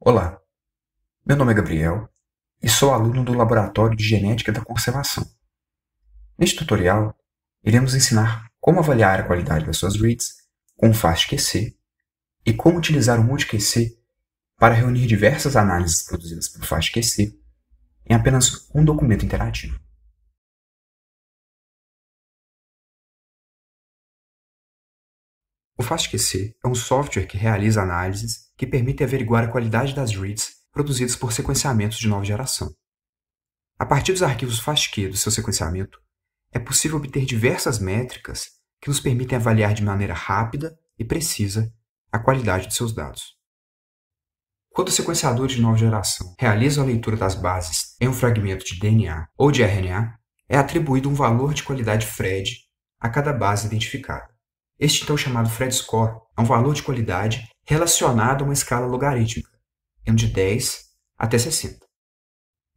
Olá, meu nome é Gabriel e sou aluno do Laboratório de Genética da Conservação. Neste tutorial, iremos ensinar como avaliar a qualidade das suas reads com o FastQC e como utilizar o MultiQC para reunir diversas análises produzidas pelo FastQC em apenas um documento interativo. O FastQC é um software que realiza análises que permite averiguar a qualidade das reads produzidas por sequenciamentos de nova geração. A partir dos arquivos FastQ do seu sequenciamento, é possível obter diversas métricas que nos permitem avaliar de maneira rápida e precisa a qualidade de seus dados. Quando o sequenciador de nova geração realiza a leitura das bases em um fragmento de DNA ou de RNA, é atribuído um valor de qualidade FRED a cada base identificada. Este então chamado Fred Score é um valor de qualidade relacionado a uma escala logarítmica, indo é de 10 até 60.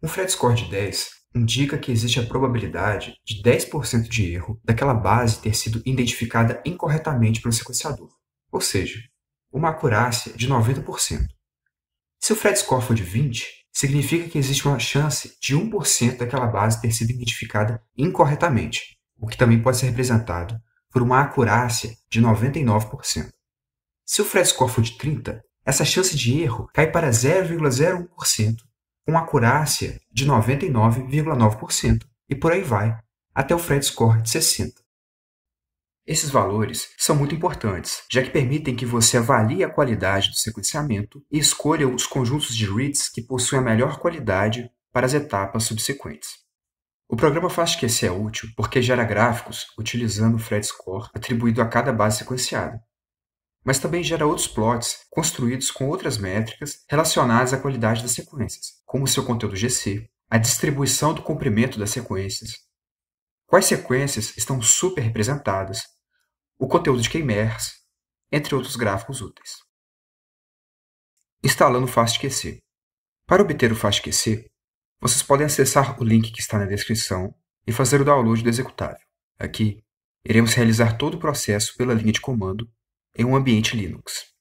Um Fred Score de 10 indica que existe a probabilidade de 10% de erro daquela base ter sido identificada incorretamente pelo sequenciador, ou seja, uma acurácia de 90%. Se o Fred Score for de 20, significa que existe uma chance de 1% daquela base ter sido identificada incorretamente, o que também pode ser representado por uma acurácia de 99%. Se o frescor for de 30, essa chance de erro cai para 0,01%, com acurácia de 99,9% e por aí vai, até o Fred score de 60. Esses valores são muito importantes, já que permitem que você avalie a qualidade do sequenciamento e escolha os conjuntos de reads que possuem a melhor qualidade para as etapas subsequentes. O programa FASTQC é útil porque gera gráficos utilizando o Fred Score atribuído a cada base sequenciada, mas também gera outros plots construídos com outras métricas relacionadas à qualidade das sequências, como seu conteúdo GC, a distribuição do comprimento das sequências, quais sequências estão super representadas, o conteúdo de queimers, entre outros gráficos úteis. Instalando o FastQC. Para obter o FastQC, vocês podem acessar o link que está na descrição e fazer o download do executável. Aqui, iremos realizar todo o processo pela linha de comando em um ambiente Linux.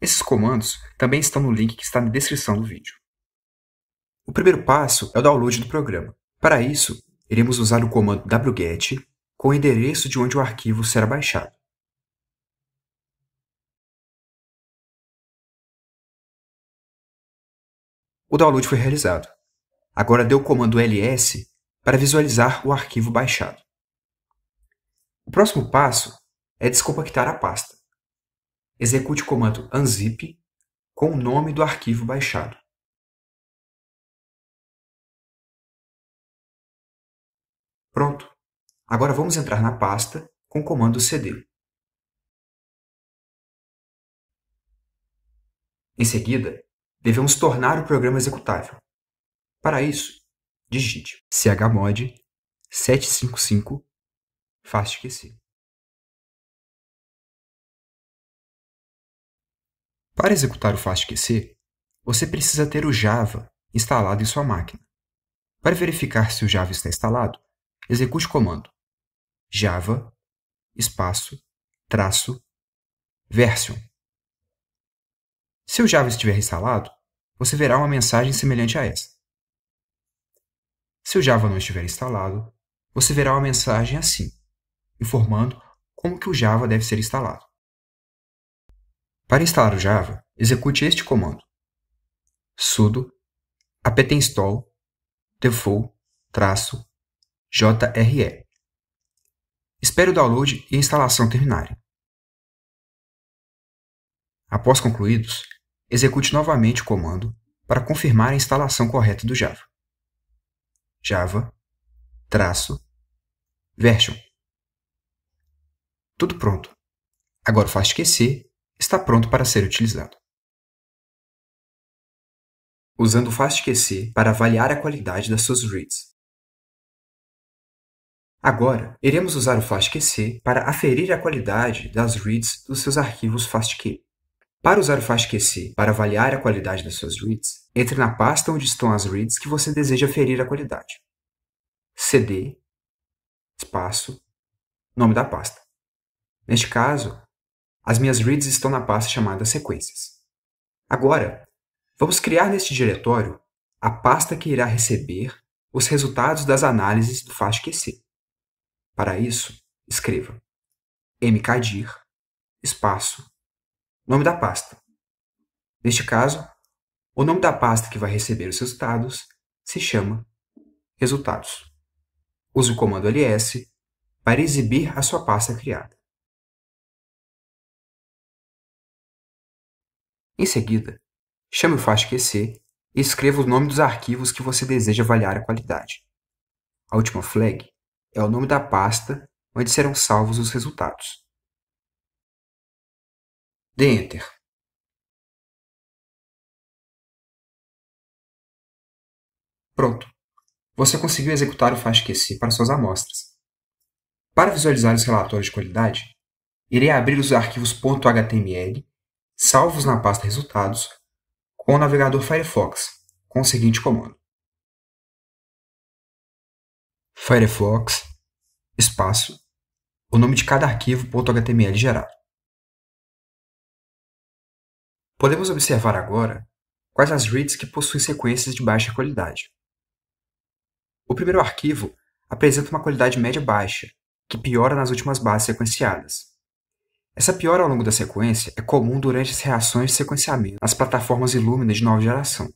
Esses comandos também estão no link que está na descrição do vídeo. O primeiro passo é o download do programa. Para isso, iremos usar o comando wget com o endereço de onde o arquivo será baixado. O download foi realizado. Agora dê o comando ls para visualizar o arquivo baixado. O próximo passo é descompactar a pasta. Execute o comando unzip com o nome do arquivo baixado. Pronto. Agora vamos entrar na pasta com o comando cd. Em seguida, devemos tornar o programa executável. Para isso, digite chmod 755 fastqc. Para executar o fastqc, você precisa ter o Java instalado em sua máquina. Para verificar se o Java está instalado, execute o comando java espaço traço version. Se o Java estiver instalado, você verá uma mensagem semelhante a essa. Se o Java não estiver instalado, você verá uma mensagem assim, informando como que o Java deve ser instalado. Para instalar o Java, execute este comando: sudo apt-install default-jre. Espere o download e a instalação terminarem. Após concluídos, execute novamente o comando para confirmar a instalação correta do Java java traço version. Tudo pronto. Agora o FastQC está pronto para ser utilizado. Usando o FastQC para avaliar a qualidade das suas reads. Agora, iremos usar o FastQC para aferir a qualidade das reads dos seus arquivos FastQ. Para usar o FastQC para avaliar a qualidade das suas reads, entre na pasta onde estão as reads que você deseja ferir a qualidade. CD, espaço, nome da pasta. Neste caso, as minhas reads estão na pasta chamada Sequências. Agora, vamos criar neste diretório a pasta que irá receber os resultados das análises do FastQC. Para isso, escreva mkdir, espaço, nome da pasta. Neste caso, o nome da pasta que vai receber os resultados se chama Resultados. Use o comando ls para exibir a sua pasta criada. Em seguida, chame o FastQC e escreva o nome dos arquivos que você deseja avaliar a qualidade. A última flag é o nome da pasta onde serão salvos os resultados. Dê Enter. Pronto. Você conseguiu executar o FastQC para suas amostras. Para visualizar os relatórios de qualidade, irei abrir os arquivos .html salvos na pasta Resultados com o navegador Firefox, com o seguinte comando. Firefox, espaço, o nome de cada arquivo .html gerado. Podemos observar agora quais as reads que possuem sequências de baixa qualidade. O primeiro arquivo apresenta uma qualidade média-baixa, que piora nas últimas bases sequenciadas. Essa piora ao longo da sequência é comum durante as reações de sequenciamento nas plataformas Illumina de nova geração.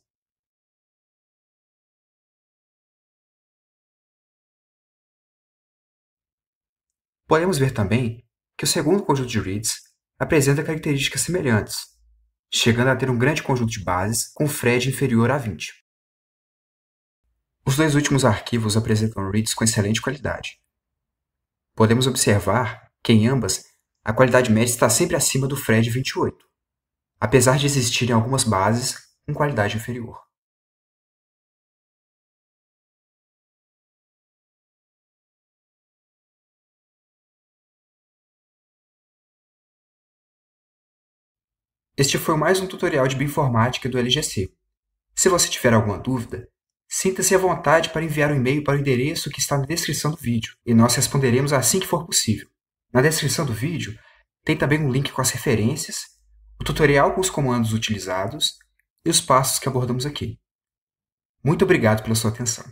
Podemos ver também que o segundo conjunto de reads apresenta características semelhantes, chegando a ter um grande conjunto de bases com FRED inferior a 20. Os dois últimos arquivos apresentam reads com excelente qualidade. Podemos observar que em ambas a qualidade média está sempre acima do FRED 28, apesar de existirem algumas bases com qualidade inferior. Este foi mais um tutorial de bioinformática do LGC. Se você tiver alguma dúvida, Sinta-se à vontade para enviar um e-mail para o endereço que está na descrição do vídeo e nós responderemos assim que for possível. Na descrição do vídeo tem também um link com as referências, o tutorial com os comandos utilizados e os passos que abordamos aqui. Muito obrigado pela sua atenção.